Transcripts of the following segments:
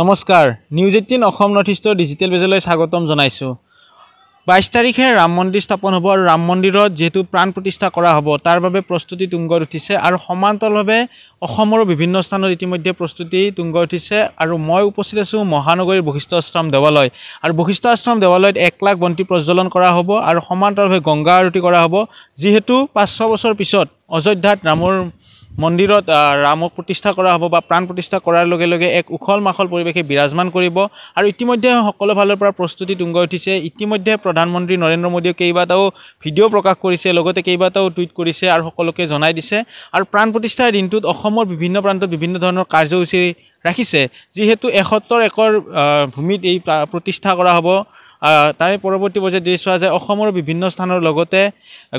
নমস্কাৰ news eighteen Assam north ইষ্টৰ digital পেজলৈ স্বাগতম জনাইছোঁ বাইছ তাৰিখে ৰাম মন্দিৰ স্থাপন হ'ব আৰু ৰাম মন্দিৰত যিহেতু প্ৰাণ প্ৰতিষ্ঠা কৰা হ'ব তাৰ বাবে প্ৰস্তুতি তুংগত উঠিছে আৰু সমান্তৰালভাৱে অসমৰো বিভিন্ন স্থানত ইতিমধ্যে প্ৰস্তুতি তুংগত উঠিছে আৰু মই উপস্থিত আছোঁ মহানগৰীৰ বশিষ্ঠ আশ্ৰম দেৱালয় আৰু বশিষ্ঠ আশ্ৰম দেৱালয়ত এক লাখ বন্তি প্ৰজ্বলন কৰা হ'ব আৰু সমান্তৰালভাৱে গংগা আৰতি কৰা হ'ব যিহেতু পাঁচ ছবছৰ পিছত অযোধ্যাত ৰামৰ মন্দিৰত ৰামক প্ৰতিষ্ঠা কৰা হ'ব বা প্ৰাণ প্ৰতিষ্ঠা কৰাৰ লগে লগে এক উখল মাখল পৰিৱেশে বিৰাজমান কৰিব আৰু ইতিমধ্যে সকলো ফালৰ পৰা প্ৰস্তুতি তুংগ উঠিছে ইতিমধ্যে প্ৰধানমন্ত্ৰী নৰেন্দ্ৰ মোদীয়ে কেইবাটাও ভিডিঅ' প্ৰকাশ কৰিছে লগতে কেইবাটাও টুইট কৰিছে আৰু সকলোকে জনাই দিছে আৰু প্ৰাণ প্ৰতিষ্ঠাৰ দিনটোত অসমৰ বিভিন্ন প্ৰান্তত বিভিন্ন ধৰণৰ কাৰ্যসূচী ৰাখিছে যিহেতু এসত্তৰ একৰ ভূমিত এই প্ৰতিষ্ঠা কৰা হ'ব তাৰে পৰৱৰ্তী পৰ্যায়ত যদি চোৱা যায় অসমৰ বিভিন্ন স্থানৰ লগতে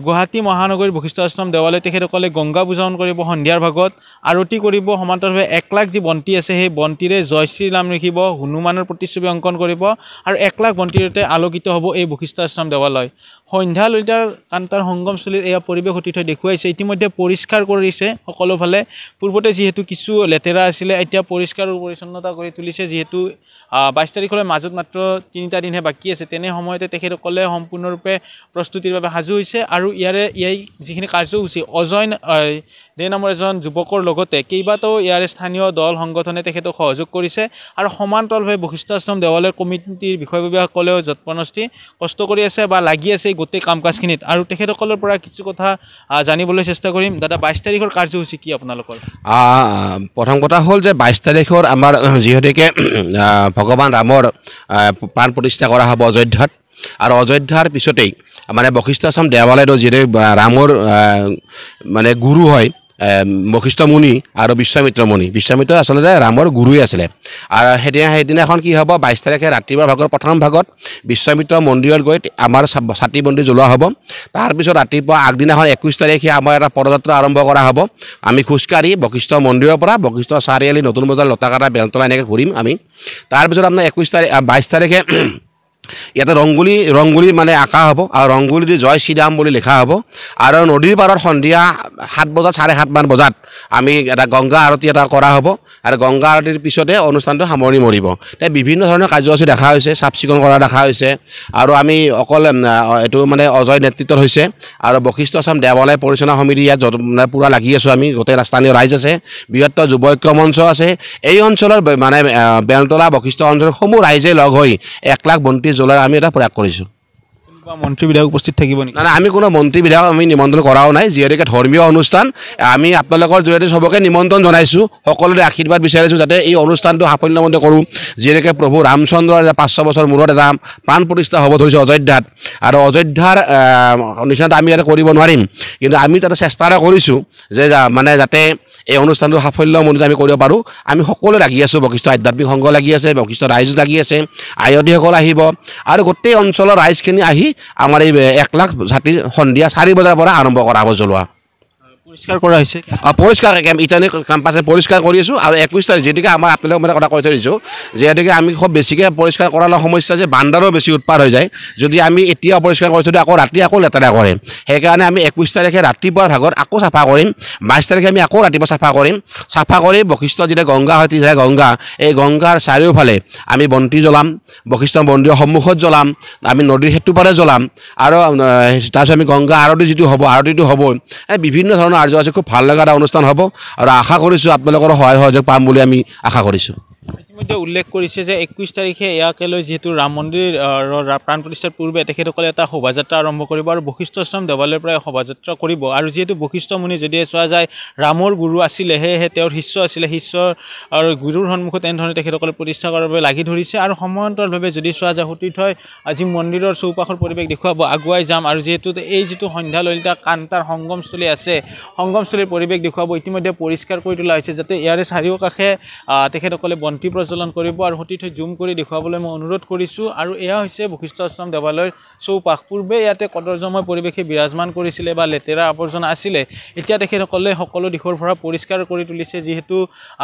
গুৱাহাটী মহানগৰীৰ বশিষ্ঠ আশ্ৰম দেৱালয় তেখেতসকলে গংগা পূজন কৰিব সন্ধিয়াৰ ভাগত আৰতি কৰিব সমান্তৰভাৱে এক লাখ যি বন্তি আছে সেই বন্তিৰে জয়শ্ৰী নাম লিখিব হনুমানৰ প্ৰতিচ্ছবি অংকন কৰিব আৰু এক লাখ বন্তিৰতে আলোকিত হ'ব এই বশিষ্ঠ আশ্ৰম দেৱালয় সন্ধ্যা সন্ধ্যালৈতাৰ কান্তাৰ সংগমস্থলীৰ এয়া পৰিৱেশ অতি থৈ দেখুৱাইছে ইতিমধ্যে পৰিষ্কাৰ কৰিছে সকলোফালে পূৰ্বতে যিহেতু কিছু লেতেৰা আছিলে এতিয়া পৰিষ্কাৰ পৰিচ্ছন্নতা কৰি তুলিছে যিহেতু বাইছ তাৰিখলৈ মাজত মাত্ৰ তিনিটা দিনহে বাকী কি আছে তেনে সময়তে তেখেতসকলে সম্পূৰ্ণৰূপে প্ৰস্তুতিৰ বাবে সাজু হৈছে আৰু ইয়াৰে ইয়াই যিখিনি কাৰ্যসূচী অজয় দে নামৰ এজন যুৱকৰ লগতে কেইবাটাও ইয়াৰে স্থানীয় দল সংগঠনে তেখেতক সহযোগ কৰিছে আৰু সমান্তৰালভাৱে বশিষ্ঠ আশ্ৰম দেৱালয় কমিটিৰ বিষয়ববীয়াসকলেও যত্নষ্টি কষ্ট কৰি আছে বা লাগি আছে এই গোটেই কাম কাজখিনিত আৰু তেখেতসকলৰ পৰা কিছু কথা জানিবলৈ চেষ্টা কৰিম দাদা বাইছ তাৰিখৰ কাৰ্যসূচী কি আপোনালোকৰ প্ৰথম কথা হ'ল যে বাইছ তাৰিখৰ আমাৰ যিহেতুকে ভগৱান ৰামৰ প্ৰাণ প্ৰতিষ্ঠা কৰা হ'ব হ'ব অযোধ্যাত আৰু অযোধ্যাৰ পিছতেই মানে বশিষ্ঠ আশ্ৰম দেৱালয়টো যিটো ৰামৰ মানে গুৰু হয় বশিষ্ঠমুনি আৰু মুনি বিশ্বামিত্ৰ আচলতে ৰামৰ গুৰুৱে আছিলে আৰু সেইদিনা সেইদিনাখন কি হ'ব বাইছ তাৰিখে ৰাতিপুৱা ভাগৰ প্ৰথম ভাগত বিশ্বামিত্ৰ মন্দিৰত গৈ আমাৰ ছাতি বন্তি জ্বলোৱা হ'ব তাৰপিছত ৰাতিপুৱা আগদিনাখন একৈছ তাৰিখে আমাৰ এটা পদযাত্ৰা আৰম্ভ কৰা হ'ব আমি খোজকাঢ়ি বশিষ্ঠ মন্দিৰৰ পৰা বশিষ্ঠ চাৰিআলি নতুন বজাৰ লতা লতাকাটা বেলতলা এনেকৈ ঘূৰিম আমি তাৰপিছত আপোনাৰ একৈছ তাৰিখ বাইছ তাৰিখে ইয়াতে ৰংগুলী ৰংগুলী মানে আঁকা হ'ব আৰু ৰংগুলী জয় শ্ৰীৰাম বুলি লিখা হ'ব আৰু নদীৰ পাৰত সন্ধিয়া সাত বজাত চাৰে সাতমান বজাত আমি এটা গংগা আৰতি এটা কৰা হ'ব আৰু গংগা আৰতিৰ পিছতে অনুষ্ঠানটো সামৰণি মৰিব তাতে বিভিন্ন ধৰণৰ কাৰ্যসূচী দেখা হৈছে চাফ চিকুণ কৰা দেখা হৈছে আৰু আমি অকল এইটো মানে অজয় নেতৃত্বত হৈছে আৰু বশিষ্ঠ আছাম দেৱালয় পৰিচালনা সমিতি ইয়াত মানে পূৰা লাগি আছোঁ আমি গোটেই স্থানীয় ৰাইজ আছে বৃহত্তৰ যুৱক্য মঞ্চ আছে এই অঞ্চলৰ মানে বেলতলা বশিষ্ঠ অঞ্চলৰ সমূহ ৰাইজে লগ হৈ এক লাখ বন্তি বিজেপিয়ে জ্বলাৰ আমি এটা প্ৰয়াস কৰিছোঁ মন্ত্ৰী বিধায়ক উপস্থিত থাকিব নেকি নাই আমি কোনো মন্ত্ৰী বিধায়ক আমি নিমন্ত্ৰণ কৰাও নাই যিহেতুকে ধৰ্মীয় অনুষ্ঠান আমি আপোনালোকৰ জৰিয়তে চবকে নিমন্ত্ৰণ জনাইছোঁ সকলোৰে আশীৰ্বাদ বিচাৰিছোঁ যাতে এই অনুষ্ঠানটো সাফল্য মতে কৰোঁ যিহেতুকে প্ৰভু ৰামচন্দ্ৰৰ পাঁচশ বছৰ মূৰত এটা প্ৰাণ প্ৰতিষ্ঠা হ'ব ধৰিছে অযোধ্যাত আৰু অযোধ্যাৰ অনুষ্ঠানটো আমি ইয়াতে কৰিব নোৱাৰিম কিন্তু আমি তাতে চেষ্টা এটা কৰিছোঁ যে মানে যাতে এই অনুষ্ঠানটো সাফল্যমণ্ডিত আমি কৰিব পাৰোঁ আমি সকলোৱে লাগি আছোঁ বশিষ্ঠ আধ্যাত্মিক সংঘ লাগি আছে বশিষ্ঠ ৰাইজ লাগি আছে আয়তীসকল আহিব আৰু গোটেই অঞ্চলৰ ৰাইজখিনি আহি আমাৰ এই এক লাখ জাতিৰ সন্ধিয়া চাৰি বজাৰ পৰা আৰম্ভ কৰা হ'ব জ্বলোৱা পরিষ্কার করা হয়েছে পরিষ্কার ইটানি ক্যাম্পাসে পরিষ্কার করে আছো আর একুশ তারিখ যেদিকে আমার আপনাদের মানে কথা কই থাকছো যেহেতু আমি খুব বেশিকে পরিষ্কার করার সমস্যা যে বান্দারও বেশি উৎপাদ হয়ে যায় যদি আমি এটিও পরিষ্কার করে থাকি আকো রাতে আকো লেতেরা করে সেইকারণে আমি একুশ তারিখে রাতেপার ভাগত আকো সাফা করিম বাইশ তারিখে আমি আকো রাতেপা সাফা করিম সাফা করে বশিষ্ঠ যেটা গঙ্গা হয় তিনি গঙ্গা এই গঙ্গার চারিওফালে আমি বন্তি জ্বলাম বশিষ্ঠ মন্দিরের সন্মুখত জ্বলাম আমি নদীর সেতুপারে জ্বলাম আর তারপর আমি গঙ্গা আরতি যদি হব আরতিটা হব বিভিন্ন ধরনের কাৰ্য আছে খুব ভাল লগা এটা অনুষ্ঠান হ'ব আৰু আশা কৰিছোঁ আপোনালোকৰ সহায় সহযোগ পাম বুলি আমি আশা কৰিছোঁ ইতিমধ্যে উল্লেখ কৰিছে যে একৈছ তাৰিখে ইয়াকে লৈ যিহেতু ৰাম মন্দিৰ প্ৰাণ প্ৰতিষ্ঠাৰ পূৰ্বে তেখেতসকলে এটা শোভাযাত্ৰা আৰম্ভ কৰিব আৰু বশিষ্ঠশ্ৰম দেৱালয়ৰ পৰা শোভাযাত্ৰা কৰিব আৰু যিহেতু বশিষ্ঠমুনি যদিহে চোৱা যায় ৰামৰ গুৰু আছিলে সেয়েহে তেওঁৰ শিষ্য আছিলে শিষ্যৰ গুৰুৰ সন্মুখত এনেধৰণে তেখেতসকলে প্ৰতিষ্ঠা কৰাৰ বাবে লাগি ধৰিছে আৰু সমান্তৰভাৱে যদি চোৱা যায় সতীৰ্থই আজি মন্দিৰৰ চৌপাশৰ পৰিৱেশ দেখুৱাব আগুৱাই যাম আৰু যিহেতু এই যিটো সন্ধ্যা ললিতা কান্তাৰ সংগমস্থলী আছে সংগমস্থলীৰ পৰিৱেশ দেখুৱাব ইতিমধ্যে পৰিষ্কাৰ কৰি তোলা হৈছে যাতে ইয়াৰে চাৰিওকাষে তেখেতসকলে বন্তি প্ৰজ্বলন কৰিব আৰু সতীৰ্থই জুম কৰি দেখুৱাবলৈ মই অনুৰোধ কৰিছোঁ আৰু এয়া হৈছে বশিষ্ঠ আশ্ৰম দেৱালয়ৰ চৌপাশ পূৰ্বে ইয়াতে কদৰ্জময় পৰিৱেশে বিৰাজমান কৰিছিলে বা লেতেৰা আৱৰ্জনা আছিলে এতিয়া তেখেতসকলে সকলো দিশৰ পৰা পৰিষ্কাৰ কৰি তুলিছে যিহেতু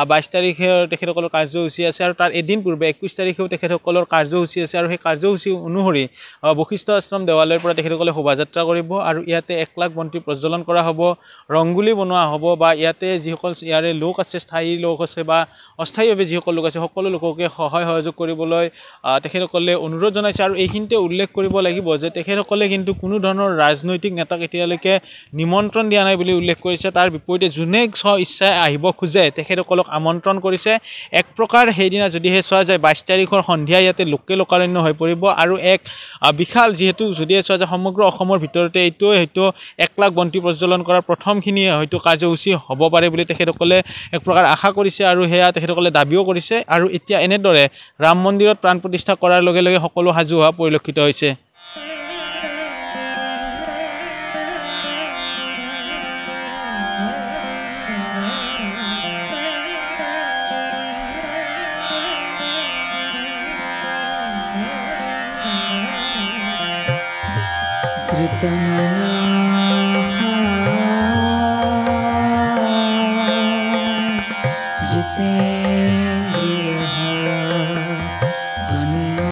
বাইছ তাৰিখে তেখেতসকলৰ কাৰ্যসূচী আছে আৰু তাৰ এদিন পূৰ্বে একৈছ তাৰিখেও তেখেতসকলৰ কাৰ্যসূচী আছে আৰু সেই কাৰ্যসূচী অনুসৰি বশিষ্ঠ আশ্ৰম দেৱালয়ৰ পৰা তেখেতসকলে শোভাযাত্ৰা কৰিব আৰু ইয়াতে এক লাখ বন্তি প্ৰজ্বলন কৰা হ'ব ৰংগোলী বনোৱা হ'ব বা ইয়াতে যিসকল ইয়াৰে লোক আছে স্থায়ী লোক আছে বা অস্থায়ীভাৱে যিসকল লোক আছে সকলো লোককে সহায় সহযোগ কৰিবলৈ তেখেতসকলে অনুৰোধ জনাইছে আৰু এইখিনিতে উল্লেখ কৰিব লাগিব যে তেখেতসকলে কিন্তু কোনো ধৰণৰ ৰাজনৈতিক নেতাক এতিয়ালৈকে নিমন্ত্ৰণ দিয়া নাই বুলি উল্লেখ কৰিছে তাৰ বিপৰীতে যোনে স্ব ইচ্ছাই আহিব খোজে তেখেতসকলক আমন্ত্ৰণ কৰিছে এক প্ৰকাৰ সেইদিনা যদিহে চোৱা যায় বাইছ তাৰিখৰ সন্ধিয়া ইয়াতে লোকে লোকাৰণ্য হৈ পৰিব আৰু এক বিশাল যিহেতু যদিহে চোৱা যায় সমগ্ৰ অসমৰ ভিতৰতে এইটোৱে হয়তো এক লাখ বন্তি প্ৰজ্বলন কৰাৰ প্ৰথমখিনি হয়তো কাৰ্যসূচী হ'ব পাৰে বুলি তেখেতসকলে এক প্ৰকাৰ আশা কৰিছে আৰু সেয়া তেখেতসকলে দাবীও কৰিছে আৰু আৰু এতিয়া এনেদৰে ৰাম মন্দিৰত প্ৰাণ প্ৰতিষ্ঠা কৰাৰ লগে লগে সকলো সাজু হোৱা পৰিলক্ষিত হৈছে कृतमना